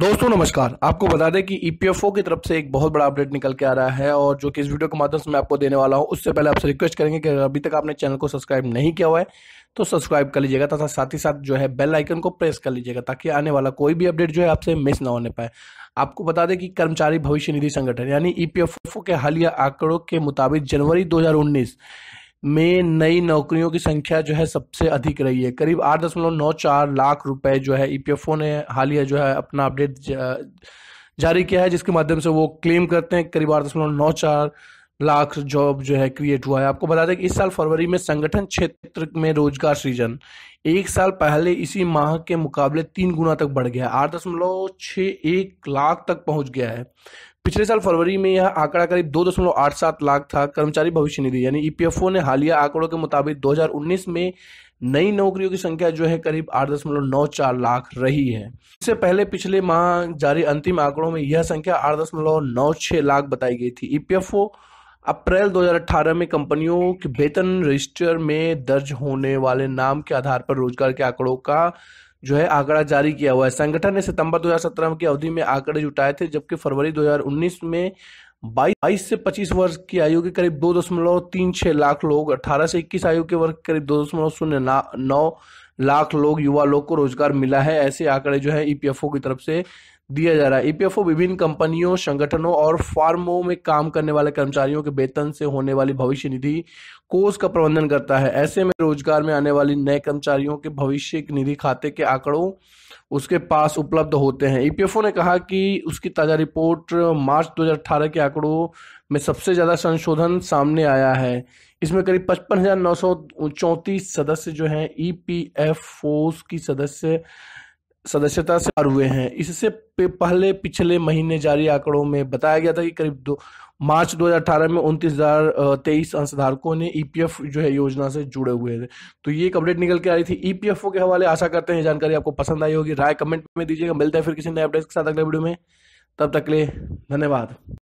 दोस्तों नमस्कार आपको बता दें कि ईपीएफओ e की तरफ से एक बहुत बड़ा अपडेट निकल के आ रहा है और जो कि इस वीडियो के माध्यम से मैं आपको देने वाला हूं उससे पहले आपसे रिक्वेस्ट करेंगे कि अभी तक आपने चैनल को सब्सक्राइब नहीं किया हुआ है तो सब्सक्राइब कर लीजिएगा तथा साथ ही साथ जो है बेल आइकन को प्रेस कर लीजिएगा ताकि आने वाला कोई भी अपडेट जो है आपसे मिस ना होने पाए आपको बता दें कि कर्मचारी भविष्य निधि संगठन यानी ईपीएफओ e के हालिया आंकड़ों के मुताबिक जनवरी दो में नई नौकरियों की संख्या जो है सबसे अधिक रही है करीब आठ दशमलव नौ चार लाख रुपए जो है ईपीएफओ e ने हालिया जो है अपना अपडेट जारी किया है जिसके माध्यम से वो क्लेम करते हैं करीब आठ दशमलव नौ चार लाख जॉब जो है क्रिएट हुआ है आपको बता दें कि इस साल फरवरी में संगठन क्षेत्र में रोजगार सृजन एक साल पहले इसी माह के मुकाबले तीन गुना तक बढ़ गया आठ दशमलव छः एक लाख तक पहुंच गया है पिछले साल फरवरी में यह आंकड़ा करीब दो दशमलव आठ सात लाख था कर्मचारी भविष्य निधि यानी ईपीएफओ e ने हालिया आंकड़ों के मुताबिक 2019 में नई नौकरियों की संख्या जो है करीब आठ दशमलव नौ चार लाख रही है इससे पहले पिछले माह जारी अंतिम आंकड़ों में यह संख्या आठ दशमलव नौ छह लाख बताई गई थी ईपीएफओ e अप्रैल 2018 में कंपनियों के वेतन रजिस्टर में दर्ज होने वाले नाम के आधार पर रोजगार के आंकड़ों का जो है आंकड़ा जारी किया हुआ है संगठन ने सितंबर 2017 की अवधि में आंकड़े जुटाए थे जबकि फरवरी 2019 में 22 से 25 वर्ष की आयु के करीब दो दशमलव तीन छह लाख लोग 18 से 21 आयु के वर्ग के करीब दो दशमलव शून्य नौ लाख लोग युवा लोग को रोजगार मिला है ऐसे आंकड़े जो है ईपीएफओ e की तरफ से दिया जा रहा है ईपीएफओ e विभिन्न कंपनियों संगठनों और फार्मों में काम करने वाले कर्मचारियों के वेतन से होने वाली भविष्य निधि कोष का प्रबंधन करता है ऐसे में रोजगार में आने वाली नए कर्मचारियों के भविष्य निधि खाते के आंकड़ों उसके पास उपलब्ध होते हैं ईपीएफओ e ने कहा कि उसकी ताज़ा रिपोर्ट मार्च 2018 के आंकड़ों में सबसे ज़्यादा संशोधन सामने आया है इसमें करीब पचपन सदस्य जो हैं ई e की सदस्य सदस्यता से हुए हैं इससे पहले पिछले महीने जारी आंकड़ों में बताया गया था कि करीब दो मार्च 2018 में उनतीस हजार तेईस अंशधारकों ने ईपीएफ जो है योजना से जुड़े हुए थे तो ये एक अपडेट निकल के आ रही थी ईपीएफओ के हवाले आशा करते हैं जानकारी आपको पसंद आई होगी राय कमेंट में दीजिएगा मिलता है फिर किसी नए अपडेट के साथ अगले वीडियो में तब तक ले धन्यवाद